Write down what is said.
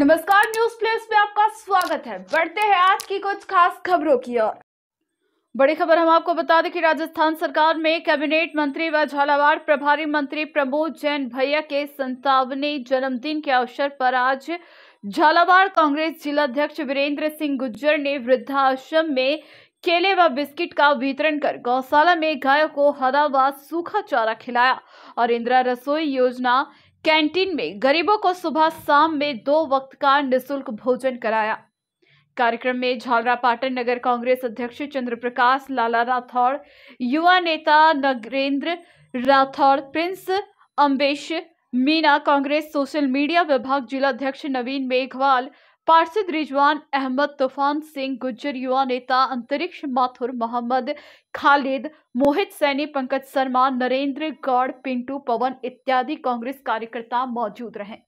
नमस्कार news place में आपका स्वागत है बढ़ते हैं आज की कुछ खास खबरों की ओर बड़ी खबर हम आपको बता दें कि राजस्थान सरकार में कैबिनेट मंत्री व झालावाड़ प्रभारी मंत्री प्रमोद जैन भैया के संतावनी जन्मदिन के अवसर पर आज झालावाड़ कांग्रेस जिलाध्यक्ष वीरेंद्र सिंह गुज्जर ने वृद्धाश्रम में केले व बिस्किट का वितरण कर गौशाला में गायों को हरा व सूखा चारा खिलाया और इंदिरा रसोई योजना कैंटीन में गरीबों को सुबह शाम में दो वक्त का निःशुल्क भोजन कराया कार्यक्रम में झालरा पाटन नगर कांग्रेस अध्यक्ष चंद्रप्रकाश लाला राठौड़ युवा नेता Nagarendra Rathore Prince Ambesh Meena Congress social media विभाग जिला अध्यक्ष नवीन मेघवाल पार्षद रिजवान अहमद तूफान सिंह गुज्जर युवा नेता अंतरिक्ष माथुर मोहम्मद खालिद मोहित सैनी पंकज शर्मा नरेंद्र गौड़ पिंटू पवन इत्यादि कांग्रेस कार्यकर्ता मौजूद रहे